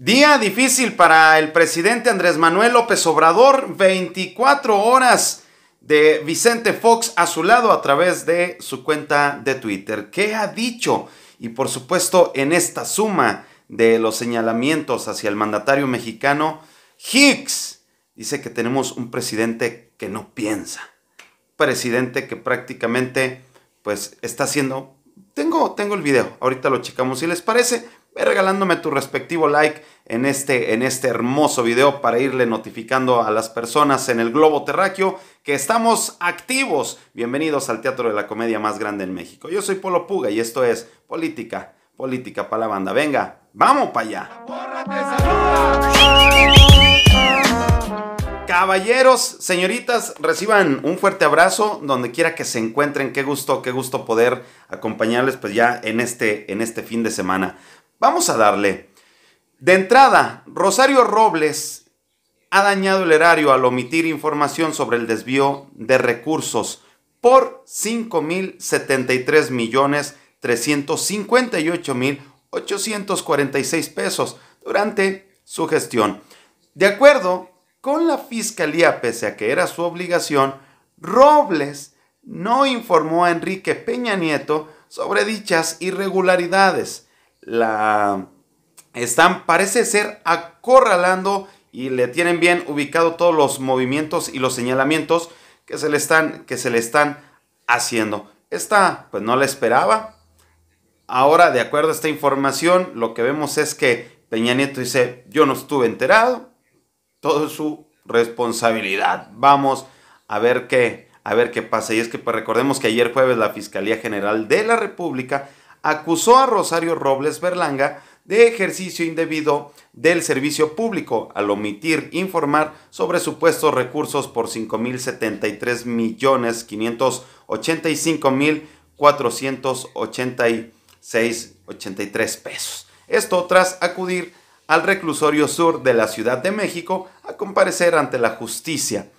Día difícil para el presidente Andrés Manuel López Obrador, 24 horas de Vicente Fox a su lado a través de su cuenta de Twitter. ¿Qué ha dicho? Y por supuesto, en esta suma de los señalamientos hacia el mandatario mexicano, Hicks dice que tenemos un presidente que no piensa. Presidente que prácticamente pues está haciendo... Tengo, tengo el video, ahorita lo checamos si les parece, ve regalándome tu respectivo like en este, en este hermoso video para irle notificando a las personas en el globo terráqueo que estamos activos. Bienvenidos al Teatro de la Comedia más grande en México. Yo soy Polo Puga y esto es Política, Política para la Banda. Venga, vamos para allá. Caballeros, señoritas, reciban un fuerte abrazo donde quiera que se encuentren. Qué gusto, qué gusto poder acompañarles pues ya en este, en este fin de semana. Vamos a darle. De entrada, Rosario Robles ha dañado el erario al omitir información sobre el desvío de recursos por $5,073,358,846 pesos durante su gestión. De acuerdo con la fiscalía, pese a que era su obligación, Robles no informó a Enrique Peña Nieto sobre dichas irregularidades la están, parece ser, acorralando y le tienen bien ubicado todos los movimientos y los señalamientos que se le están, que se le están haciendo. Esta, pues no la esperaba. Ahora, de acuerdo a esta información, lo que vemos es que Peña Nieto dice, yo no estuve enterado, todo es su responsabilidad. Vamos a ver qué, a ver qué pasa. Y es que pues, recordemos que ayer jueves la Fiscalía General de la República acusó a Rosario Robles Berlanga de ejercicio indebido del servicio público al omitir informar sobre supuestos recursos por $5,073,585,486.83 millones 585 mil pesos. Esto tras acudir al reclusorio sur de la Ciudad de México a comparecer ante la justicia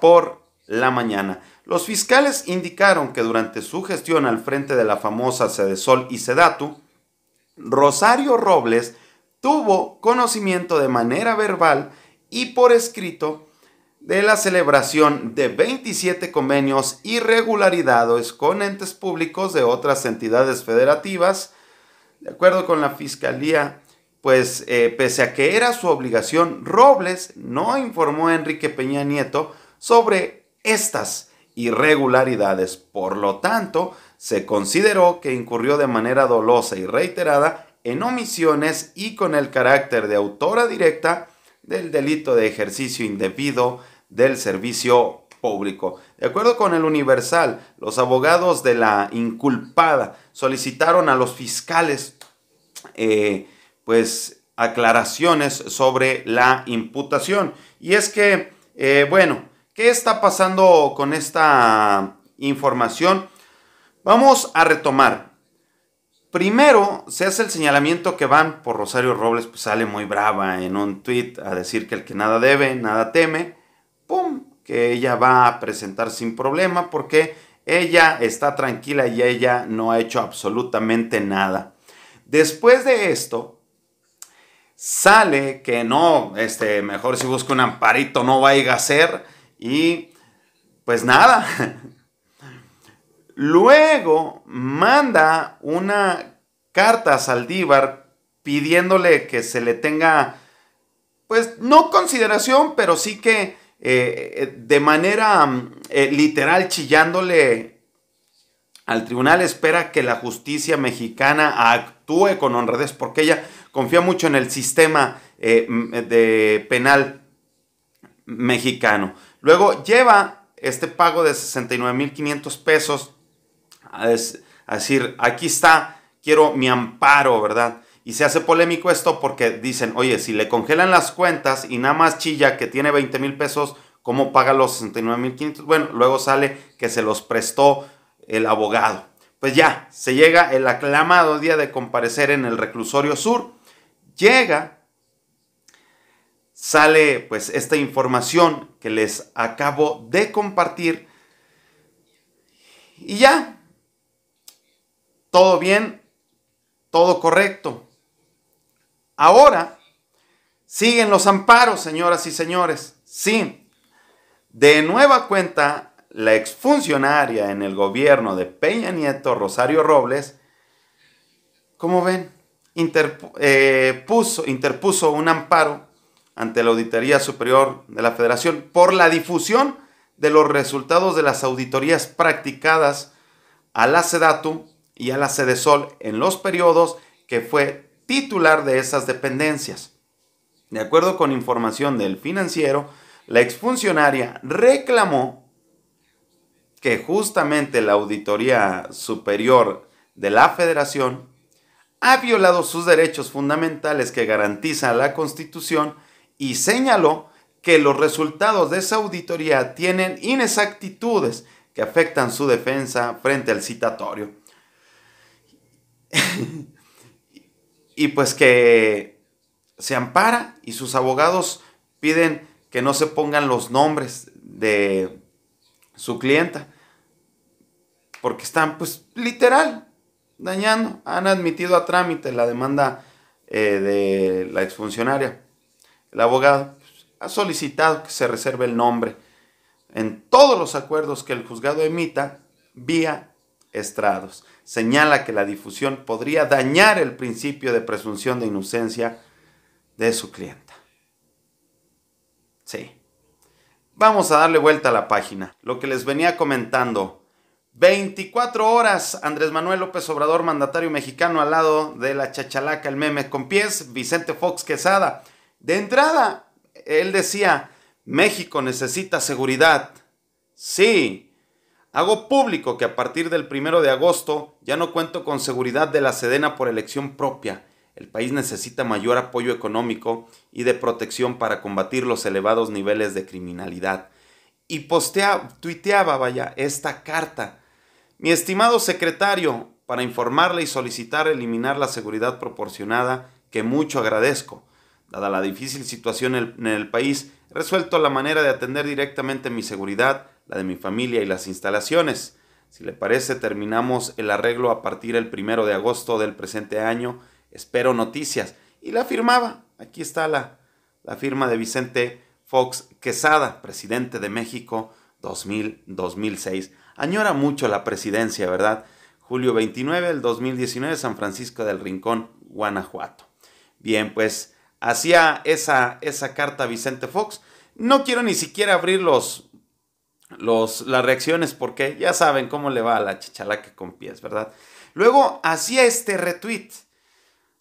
por la mañana. Los fiscales indicaron que durante su gestión al frente de la famosa Sol y Sedatu, Rosario Robles tuvo conocimiento de manera verbal y por escrito de la celebración de 27 convenios irregularidades con entes públicos de otras entidades federativas. De acuerdo con la Fiscalía, pues eh, pese a que era su obligación, Robles no informó a Enrique Peña Nieto sobre estas irregularidades. Por lo tanto, se consideró que incurrió de manera dolosa y reiterada en omisiones y con el carácter de autora directa del delito de ejercicio indebido del servicio público. De acuerdo con el Universal, los abogados de la inculpada solicitaron a los fiscales eh, pues aclaraciones sobre la imputación. Y es que, eh, bueno, ¿Qué está pasando con esta información? Vamos a retomar. Primero se hace el señalamiento que van por Rosario Robles, pues sale muy brava en un tweet a decir que el que nada debe, nada teme, ¡pum! Que ella va a presentar sin problema porque ella está tranquila y ella no ha hecho absolutamente nada. Después de esto, sale que no, este, mejor si busca un amparito no vaya a ser y pues nada. Luego manda una carta a Saldívar pidiéndole que se le tenga, pues no consideración, pero sí que eh, de manera eh, literal chillándole al tribunal espera que la justicia mexicana actúe con honradez porque ella confía mucho en el sistema eh, de penal mexicano. Luego lleva este pago de 69.500 pesos. A decir, aquí está, quiero mi amparo, ¿verdad? Y se hace polémico esto porque dicen, oye, si le congelan las cuentas y nada más chilla que tiene 20 mil pesos, ¿cómo paga los mil 69.500? Bueno, luego sale que se los prestó el abogado. Pues ya, se llega el aclamado día de comparecer en el reclusorio sur. Llega sale pues esta información que les acabo de compartir. Y ya, todo bien, todo correcto. Ahora, siguen los amparos, señoras y señores. Sí, de nueva cuenta, la exfuncionaria en el gobierno de Peña Nieto, Rosario Robles, como ven, interpuso, eh, interpuso un amparo ante la Auditoría Superior de la Federación por la difusión de los resultados de las auditorías practicadas a la SEDATU y a la SEDESOL en los periodos que fue titular de esas dependencias. De acuerdo con información del financiero, la exfuncionaria reclamó que justamente la Auditoría Superior de la Federación ha violado sus derechos fundamentales que garantiza la Constitución y señaló que los resultados de esa auditoría tienen inexactitudes que afectan su defensa frente al citatorio. y pues que se ampara y sus abogados piden que no se pongan los nombres de su clienta, porque están pues literal dañando. Han admitido a trámite la demanda eh, de la exfuncionaria. El abogado ha solicitado que se reserve el nombre en todos los acuerdos que el juzgado emita vía estrados. Señala que la difusión podría dañar el principio de presunción de inocencia de su clienta. Sí. Vamos a darle vuelta a la página. Lo que les venía comentando. 24 horas, Andrés Manuel López Obrador, mandatario mexicano, al lado de la chachalaca, el meme con pies, Vicente Fox Quesada. De entrada, él decía, México necesita seguridad. Sí. Hago público que a partir del primero de agosto ya no cuento con seguridad de la Sedena por elección propia. El país necesita mayor apoyo económico y de protección para combatir los elevados niveles de criminalidad. Y postea, tuiteaba, vaya, esta carta. Mi estimado secretario, para informarle y solicitar eliminar la seguridad proporcionada, que mucho agradezco dada la difícil situación en el país, he resuelto la manera de atender directamente mi seguridad, la de mi familia y las instalaciones. Si le parece, terminamos el arreglo a partir del primero de agosto del presente año. Espero noticias. Y la firmaba. Aquí está la, la firma de Vicente Fox Quesada, presidente de México 2000-2006. Añora mucho la presidencia, ¿verdad? Julio 29 del 2019, San Francisco del Rincón, Guanajuato. Bien, pues hacía esa, esa carta Vicente Fox. No quiero ni siquiera abrir las reacciones porque ya saben cómo le va a la que con pies, ¿verdad? Luego hacía este retweet.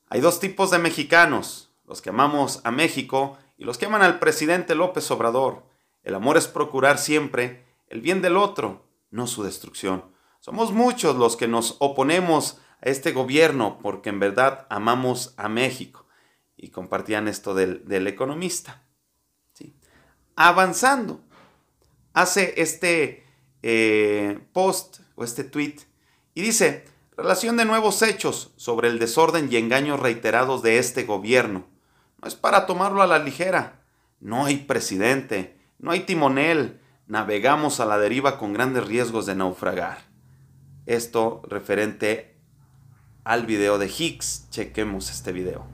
Hay dos tipos de mexicanos, los que amamos a México y los que aman al presidente López Obrador. El amor es procurar siempre el bien del otro, no su destrucción. Somos muchos los que nos oponemos a este gobierno porque en verdad amamos a México y compartían esto del, economista. ¿sí? Avanzando, hace este eh, post o este tweet y dice, relación de nuevos hechos sobre el desorden y engaños reiterados de este gobierno. No es para tomarlo a la ligera. No hay presidente, no hay timonel, navegamos a la deriva con grandes riesgos de naufragar. Esto referente al video de Higgs. Chequemos este video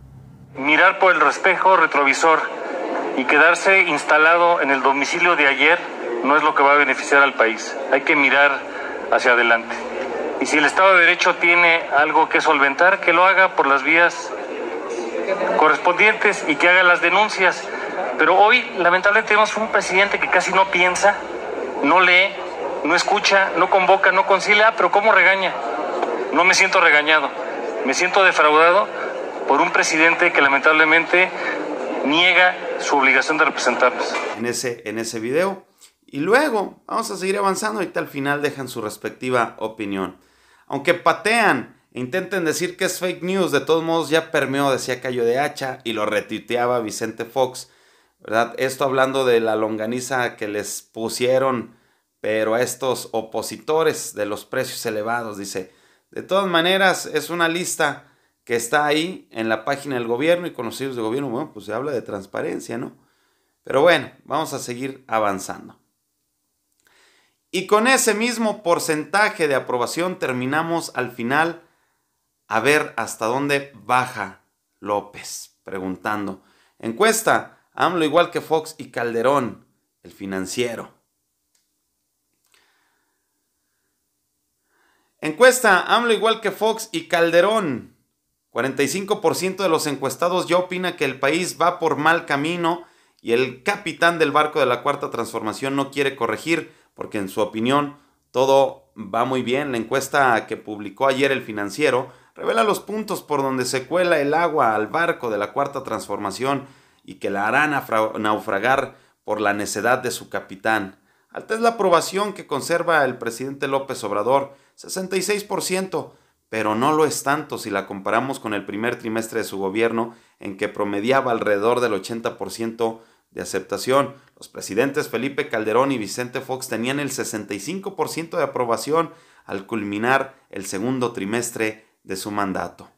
mirar por el espejo retrovisor y quedarse instalado en el domicilio de ayer no es lo que va a beneficiar al país. Hay que mirar hacia adelante. Y si el Estado de Derecho tiene algo que solventar, que lo haga por las vías correspondientes y que haga las denuncias. Pero hoy, lamentablemente, tenemos un presidente que casi no piensa, no lee, no escucha, no convoca, no concilia, pero ¿cómo regaña? No me siento regañado, me siento defraudado por un presidente que lamentablemente niega su obligación de representarnos. En ese, en ese video. Y luego, vamos a seguir avanzando, ahorita al final dejan su respectiva opinión. Aunque patean e intenten decir que es fake news, de todos modos ya permeó, decía Cayo de Hacha, y lo retuiteaba Vicente Fox. ¿verdad? Esto hablando de la longaniza que les pusieron, pero a estos opositores de los precios elevados, dice. De todas maneras, es una lista que está ahí en la página del gobierno y conocidos de gobierno, bueno, pues se habla de transparencia, ¿no? Pero bueno, vamos a seguir avanzando. Y con ese mismo porcentaje de aprobación terminamos al final a ver hasta dónde baja López, preguntando. Encuesta, AMLO igual que Fox y Calderón, el financiero. Encuesta, AMLO igual que Fox y Calderón, 45% de los encuestados ya opina que el país va por mal camino y el capitán del barco de la cuarta transformación no quiere corregir porque en su opinión todo va muy bien. La encuesta que publicó ayer el financiero revela los puntos por donde se cuela el agua al barco de la cuarta transformación y que la harán naufragar por la necedad de su capitán. Alta es la aprobación que conserva el presidente López Obrador, 66%, pero no lo es tanto si la comparamos con el primer trimestre de su gobierno, en que promediaba alrededor del 80% de aceptación. Los presidentes Felipe Calderón y Vicente Fox tenían el 65% de aprobación al culminar el segundo trimestre de su mandato.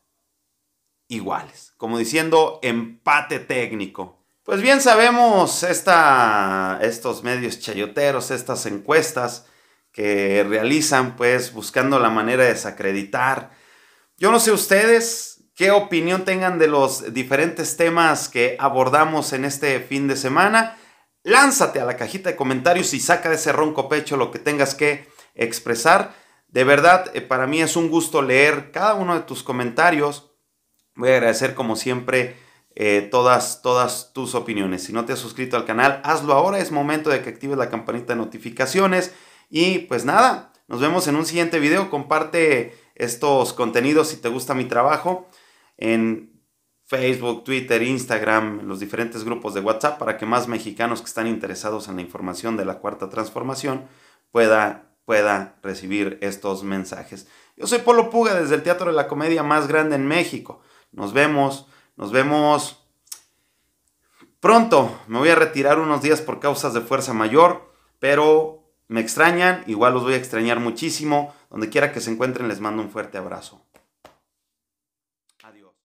Iguales, como diciendo empate técnico. Pues bien sabemos estos medios chayoteros, estas encuestas, que realizan, pues buscando la manera de desacreditar. Yo no sé ustedes qué opinión tengan de los diferentes temas que abordamos en este fin de semana. Lánzate a la cajita de comentarios y saca de ese ronco pecho lo que tengas que expresar. De verdad, eh, para mí es un gusto leer cada uno de tus comentarios. Voy a agradecer como siempre eh, todas, todas tus opiniones. Si no te has suscrito al canal, hazlo ahora. Es momento de que actives la campanita de notificaciones y pues nada, nos vemos en un siguiente video. Comparte estos contenidos si te gusta mi trabajo en Facebook, Twitter, Instagram, los diferentes grupos de WhatsApp para que más mexicanos que están interesados en la información de la cuarta transformación pueda, pueda recibir estos mensajes. Yo soy Polo Puga desde el Teatro de la Comedia más grande en México. Nos vemos, nos vemos pronto. Me voy a retirar unos días por causas de fuerza mayor, pero me extrañan, igual los voy a extrañar muchísimo. Donde quiera que se encuentren, les mando un fuerte abrazo.